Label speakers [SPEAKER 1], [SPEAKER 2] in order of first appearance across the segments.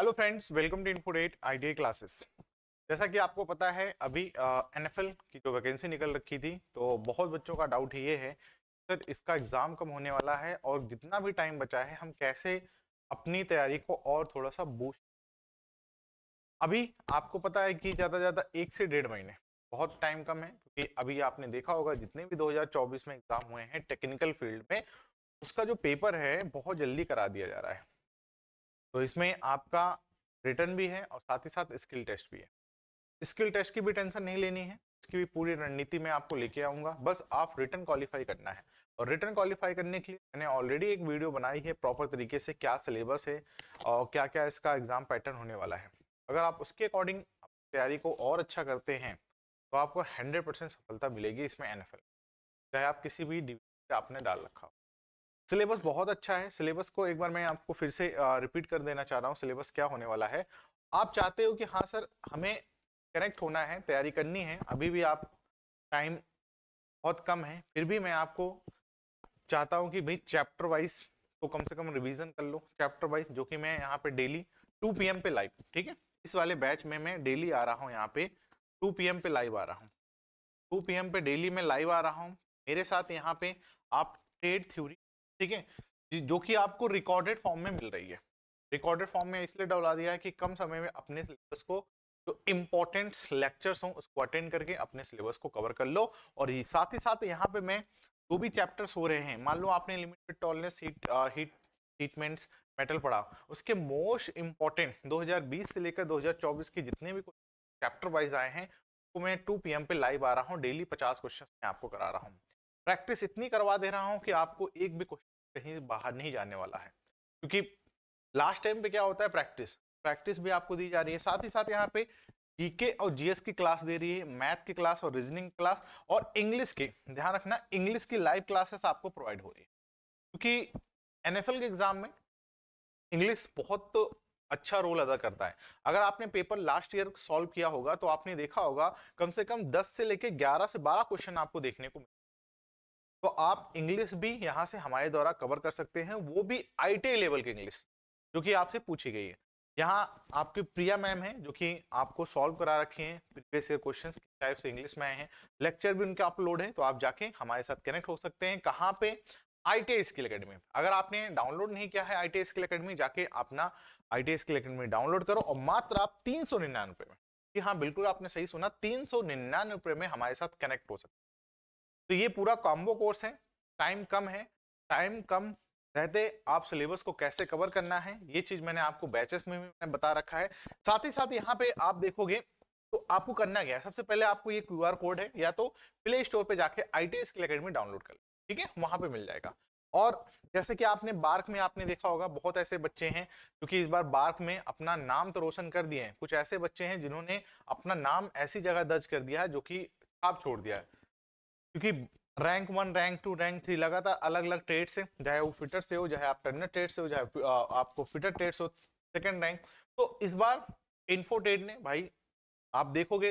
[SPEAKER 1] hello friends welcome to Infodate IDA classes जैसा कि आपको पता है अभी एनएफएल की जो वैकेंसी निकल रखी थी तो बहुत बच्चों का डाउट ये है सर इसका एग्ज़ाम कम होने वाला है और जितना भी टाइम बचा है हम कैसे अपनी तैयारी को और थोड़ा सा बूस्ट अभी आपको पता है कि ज़्यादा से ज़्यादा एक से डेढ़ महीने बहुत टाइम कम है क्योंकि अभी आपने देखा होगा जितने भी 2024 में एग्ज़ाम हुए हैं टेक्निकल फील्ड में उसका जो पेपर है बहुत जल्दी करा दिया जा रहा है तो इसमें आपका रिटर्न भी है और साथ ही साथ स्किल टेस्ट भी है स्किल टेस्ट की भी टेंशन नहीं लेनी है इसकी भी पूरी रणनीति मैं आपको लेके आऊँगा बस आप रिटर्न क्वालिफाई करना है और रिटर्न क्वालिफाई करने के लिए मैंने ऑलरेडी एक वीडियो बनाई है प्रॉपर तरीके से क्या सिलेबस है और क्या क्या इसका एग्ज़ाम पैटर्न होने वाला है अगर आप उसके अकॉर्डिंग तैयारी को और अच्छा करते हैं तो आपको हंड्रेड परसेंट सफलता मिलेगी इसमें एन चाहे आप किसी भी डिवीजन आपने डाल रखा हो सिलेबस बहुत अच्छा है सिलेबस को एक बार मैं आपको फिर से रिपीट कर देना चाह रहा हूँ सिलेबस क्या होने वाला है आप चाहते हो कि हाँ सर हमें कनेक्ट होना है तैयारी करनी है अभी भी आप टाइम बहुत कम है फिर भी मैं आपको चाहता हूँ कि भाई चैप्टर वाइज को तो कम से कम रिवीजन कर लो चैप्टर वाइज जो कि मैं यहाँ पे डेली 2 पीएम पे लाइव ठीक है इस वाले बैच में मैं डेली आ रहा हूँ यहाँ पे 2 पीएम पे लाइव आ रहा हूँ 2 पीएम पे डेली मैं लाइव आ रहा हूँ मेरे साथ यहाँ पे आप ट्रेड थ्योरी ठीक है जो कि आपको रिकॉर्डेड फॉर्म में मिल रही है रिकॉर्डेड फॉर्म में इसलिए डबला दिया है कि कम समय में अपने सिलेबस को जो इम्पोर्टेंट लेक्चर्स हों उसको अटेंड करके अपने सिलेबस को कवर कर लो और ये साथ ही साथ यहाँ पे मैं जो भी चैप्टर्स हो रहे हैं मान लो आपने limited tallness heat heat treatments metal पढ़ा उसके मोस्ट इम्पॉर्टेंट 2020 से लेकर 2024 के जितने भी चैप्टर वाइज आए हैं उसको मैं 2 पीएम पे लाइव आ रहा हूँ डेली 50 क्वेश्चन मैं आपको करा रहा हूँ प्रैक्टिस इतनी करवा दे रहा हूँ कि आपको एक भी क्वेश्चन कहीं बाहर नहीं जाने वाला है क्योंकि लास्ट टाइम पे क्या होता है प्रैक्टिस प्रैक्टिस भी आपको दी जा रही है साथ ही साथ यहाँ पे जीके और जीएस की क्लास दे रही है मैथ की क्लास और रीजनिंग क्लास और इंग्लिश की ध्यान रखना इंग्लिश की लाइव क्लासेस आपको प्रोवाइड हो रही है क्योंकि एन के एग्जाम में इंग्लिश बहुत तो अच्छा रोल अदा करता है अगर आपने पेपर लास्ट ईयर सॉल्व किया होगा तो आपने देखा होगा कम से कम 10 से लेके 11 से 12 क्वेश्चन आपको देखने को मिले तो आप इंग्लिश भी यहाँ से हमारे द्वारा कवर कर सकते हैं वो भी आई लेवल की इंग्लिश जो कि आपसे पूछी गई है यहाँ आपकी प्रिया मैम है जो कि आपको सॉल्व करा रखी हैं प्रीवियस ईयर क्वेश्चन टाइप से इंग्लिश में आए हैं लेक्चर भी उनके अपलोड है तो आप जाके हमारे साथ कनेक्ट हो सकते हैं कहाँ पे आई टी स्किल अकेडमी अगर आपने डाउनलोड नहीं किया है आई टी स्किल अकेडमी जाके अपना I T skill academy download करो और मात्र आप तीन सौ निन्यानवे में जी हाँ बिल्कुल आपने सही सुना तीन सौ निन्यानवे में हमारे साथ कनेक्ट हो सकते हैं तो ये पूरा कॉम्बो कोर्स है टाइम कम है टाइम कम रहते आप सिलेबस को कैसे कवर करना है ये चीज मैंने आपको बैचेस में भी मैंने बता रखा है साथ ही साथ यहाँ पे आप देखोगे तो आपको करना क्या है सबसे पहले आपको ये क्यू कोड है या तो प्ले स्टोर पर जाके I T skill academy download कर ठीक है वहां पर मिल जाएगा और जैसे कि आपने बार्क में आपने देखा होगा बहुत ऐसे बच्चे हैं क्योंकि इस बार बार्क में अपना नाम तो रोशन कर दिए हैं कुछ ऐसे बच्चे हैं जिन्होंने अपना नाम ऐसी जगह दर्ज कर दिया है जो कि आप छोड़ दिया है क्योंकि rank one rank two rank three लगातार अलग अलग ट्रेड से चाहे वो फिटर से हो चाहे आप टर्नर ट्रेड से हो चाहे आपको फिटर ट्रेड से हो सेकेंड रैंक तो इस बार इन्फोटेड ने भाई आप देखोगे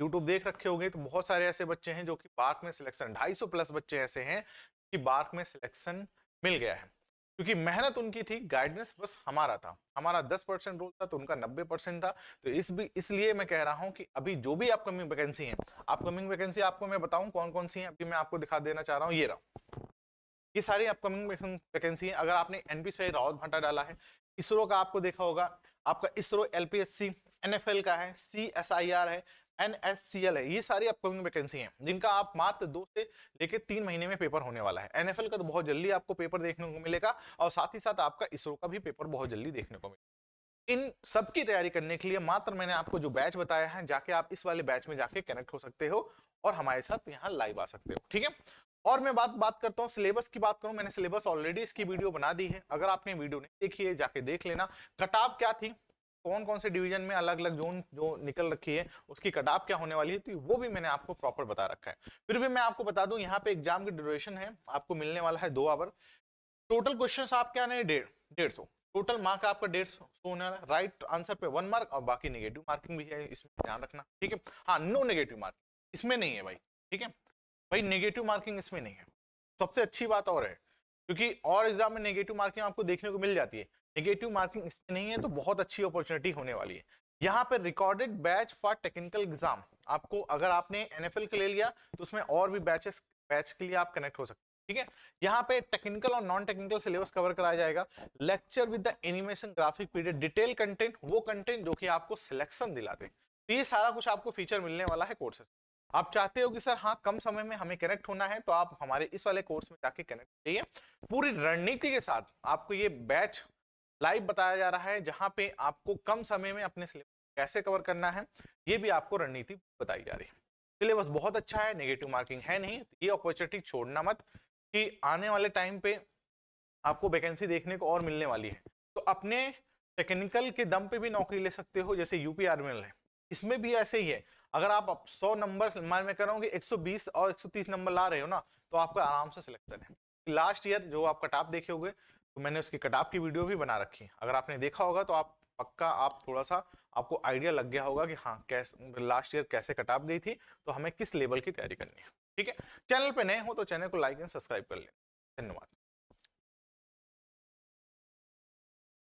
[SPEAKER 1] यूट्यूब देख रखे होंगे तो बहुत सारे ऐसे बच्चे हैं जो कि बार्क में सिलेक्शन 250 प्लस बच्चे ऐसे हैं कि बार्क में सिलेक्शन मिल गया है क्योंकि मेहनत उनकी थी गाइडनेस बस हमारा था हमारा 10 परसेंट रोल था तो उनका 90 परसेंट था तो इस भी इसलिए मैं कह रहा हूं कि अभी जो भी अपकमिंग वैकेंसी है अपकमिंग वैकेंसी आपको मैं बताऊं कौन कौन सी है अभी मैं आपको दिखा देना चाह रहा हूँ ये रहा ये सारी अपकमिंग वैकेंसी है अगर आपने एनपीसीआई रावत भाटा डाला है इसरो का आपको देखा होगा आपका इसरो एलपीएससी एनएफएल का है सी है एल है ये सारी अपकमिंग वैकेंसी हैं जिनका आप मात्र दो से लेकर तीन महीने में पेपर होने वाला है एन एफ एल का तो बहुत जल्दी आपको पेपर देखने को मिलेगा और साथ ही साथ आपका इसरो का भी पेपर बहुत जल्दी देखने को मिलेगा इन सब की तैयारी करने के लिए मात्र मैंने आपको जो बैच बताया है जाके आप इस वाले बैच में जाके कनेक्ट हो सकते हो और हमारे साथ यहाँ लाइव आ सकते हो ठीक है और मैं बात बात करता हूँ सिलेबस की बात करूँ मैंने सिलेबस ऑलरेडी इसकी वीडियो बना दी है अगर आपने वीडियो नहीं देखी है जाके देख लेना कटाव क्या थी कौन कौन से डिवीजन में अलग अलग जोन जो निकल रखी है उसकी कटाप क्या होने वाली है तो वो भी मैंने आपको प्रॉपर बता रखा है फिर भी मैं आपको बता दूं यहाँ पे एग्जाम की ड्यूरेशन है आपको मिलने वाला है दो आवर टोटल क्वेश्चन आपके आने डेढ़ डेढ़ सौ टोटल मार्क आपका डेढ़ सौ होने वाला राइट आंसर पे वन मार्क और बाकी निगेटिव मार्किंग भी है इसमें ध्यान रखना ठीक है हाँ नो निगेटिव मार्किंग इसमें नहीं है भाई ठीक है भाई निगेटिव मार्किंग इसमें नहीं है सबसे अच्छी बात और है क्योंकि और एग्जाम में नेगेटिव मार्किंग आपको देखने को मिल जाती है नेगेटिव मार्किंग इसमें नहीं है तो बहुत अच्छी अपॉर्चुनिटी होने वाली है यहाँ पर recorded batch for technical exam आपको अगर आपने एल के ले लिया तो उसमें और भी बैचेस बैच के लिए आप कनेक्ट हो सकते हैं ठीक है यहाँ पे टेक्निकल और नॉन टेक्निकल सिलेबस कवर कराया जाएगा lecture with the animation graphic period detail content वो कंटेंट जो कि आपको सिलेक्शन दिलाते तो ये सारा कुछ आपको फीचर मिलने वाला है कोर्सेज आप चाहते हो कि सर हाँ कम समय में हमें कनेक्ट होना है तो आप हमारे इस वाले कोर्स में जाके कनेक्ट चाहिए पूरी रणनीति के साथ आपको ये बैच लाइव बताया जा रहा है जहां पे आपको कम समय में अपने सिलेबस कैसे कवर करना है ये भी आपको रणनीति बताई जा रही है सिलेबस बहुत अच्छा है नेगेटिव मार्किंग है नहीं ये अपॉर्चुनिटी छोड़ना मत कि आने वाले टाइम पे आपको वैकेंसी देखने को और मिलने वाली है तो अपने टेक्निकल के दम पे भी नौकरी ले सकते हो जैसे यूपी आर्मी है इसमें भी ऐसे ही है अगर आप सौ नंबर मान में करोगे 120 और 130 नंबर ला रहे हो ना तो आपका आराम से सिलेक्शन है लास्ट ईयर जो आपका टाप देखे होंगे तो मैंने उसकी कटाप की वीडियो भी बना रखी है अगर आपने देखा होगा तो आप पक्का आप थोड़ा सा आपको आइडिया लग गया होगा कि हाँ कैसे लास्ट ईयर कैसे कटाप गई थी तो हमें किस लेवल की तैयारी करनी है ठीक है चैनल पर नए हो तो चैनल को लाइक एंड सब्सक्राइब कर लें धन्यवाद